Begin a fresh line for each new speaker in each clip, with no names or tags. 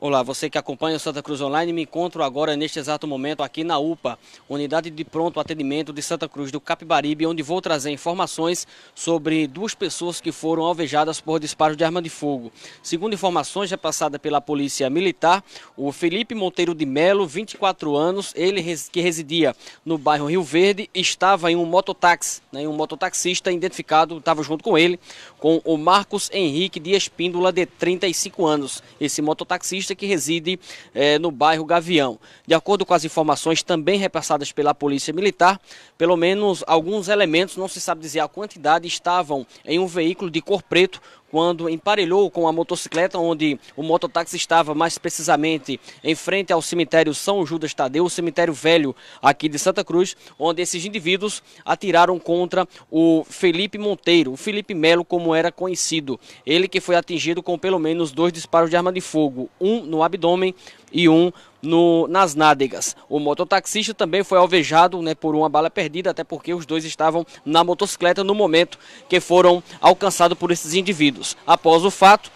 Olá, você que acompanha o Santa Cruz Online, me encontro agora neste exato momento aqui na UPA, Unidade de Pronto Atendimento de Santa Cruz do Capibaribe, onde vou trazer informações sobre duas pessoas que foram alvejadas por disparo de arma de fogo. Segundo informações já passadas pela Polícia Militar, o Felipe Monteiro de Melo, 24 anos, ele que residia no bairro Rio Verde, estava em um mototáxi, né, um mototaxista identificado, estava junto com ele, com o Marcos Henrique Dias Píndula, de 35 anos. Esse mototaxista motorista que reside eh, no bairro Gavião. De acordo com as informações também repassadas pela Polícia Militar, pelo menos alguns elementos, não se sabe dizer a quantidade, estavam em um veículo de cor preto quando emparelhou com a motocicleta onde o mototáxi estava mais precisamente em frente ao cemitério São Judas Tadeu, o cemitério velho aqui de Santa Cruz, onde esses indivíduos atiraram contra o Felipe Monteiro, o Felipe Melo como era conhecido. Ele que foi atingido com pelo menos dois disparos de arma de fogo, um no abdômen e um no, nas nádegas. O mototaxista também foi alvejado né, por uma bala perdida, até porque os dois estavam na motocicleta no momento que foram alcançados por esses indivíduos. Após o fato,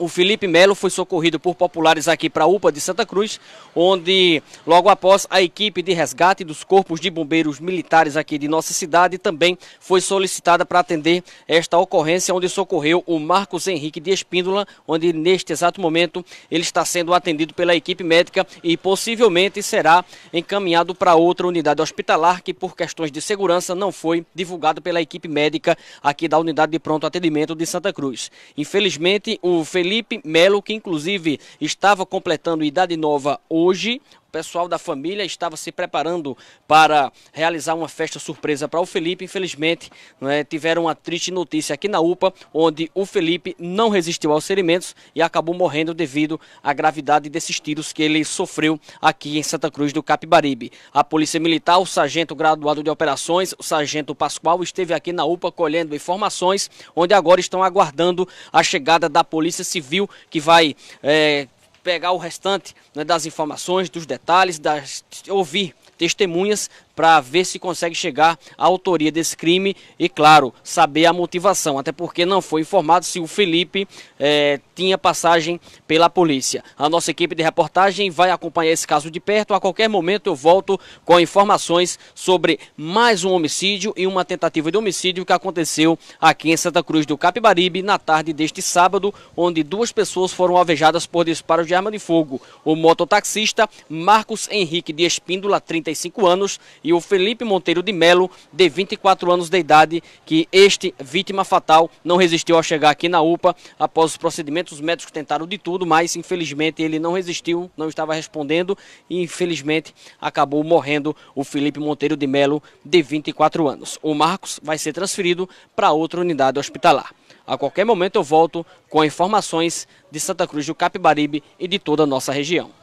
o Felipe Melo foi socorrido por populares aqui para a UPA de Santa Cruz, onde logo após a equipe de resgate dos corpos de bombeiros militares aqui de nossa cidade também foi solicitada para atender esta ocorrência, onde socorreu o Marcos Henrique de Espíndola, onde neste exato momento ele está sendo atendido pela equipe médica e possivelmente será encaminhado para outra unidade hospitalar que por questões de segurança não foi divulgado pela equipe médica aqui da unidade de pronto atendimento de Santa Cruz. Infelizmente, o Felipe Felipe Melo, que inclusive estava completando idade nova hoje, o pessoal da família estava se preparando para realizar uma festa surpresa para o Felipe. Infelizmente, né, tiveram uma triste notícia aqui na UPA, onde o Felipe não resistiu aos ferimentos e acabou morrendo devido à gravidade desses tiros que ele sofreu aqui em Santa Cruz do Capibaribe. A Polícia Militar, o sargento graduado de operações, o sargento Pascoal, esteve aqui na UPA colhendo informações, onde agora estão aguardando a chegada da Polícia Civil, que vai é, pegar o restante né, das informações, dos detalhes, das, ouvir testemunhas para ver se consegue chegar à autoria desse crime e, claro, saber a motivação, até porque não foi informado se o Felipe eh, tinha passagem pela polícia. A nossa equipe de reportagem vai acompanhar esse caso de perto. A qualquer momento eu volto com informações sobre mais um homicídio e uma tentativa de homicídio que aconteceu aqui em Santa Cruz do Capibaribe na tarde deste sábado, onde duas pessoas foram alvejadas por disparos de arma de fogo. O mototaxista Marcos Henrique de Espíndola, 35 anos, e e o Felipe Monteiro de Melo, de 24 anos de idade, que este vítima fatal não resistiu ao chegar aqui na UPA. Após os procedimentos, os médicos tentaram de tudo, mas infelizmente ele não resistiu, não estava respondendo e infelizmente acabou morrendo o Felipe Monteiro de Melo, de 24 anos. O Marcos vai ser transferido para outra unidade hospitalar. A qualquer momento eu volto com informações de Santa Cruz do Capibaribe e de toda a nossa região.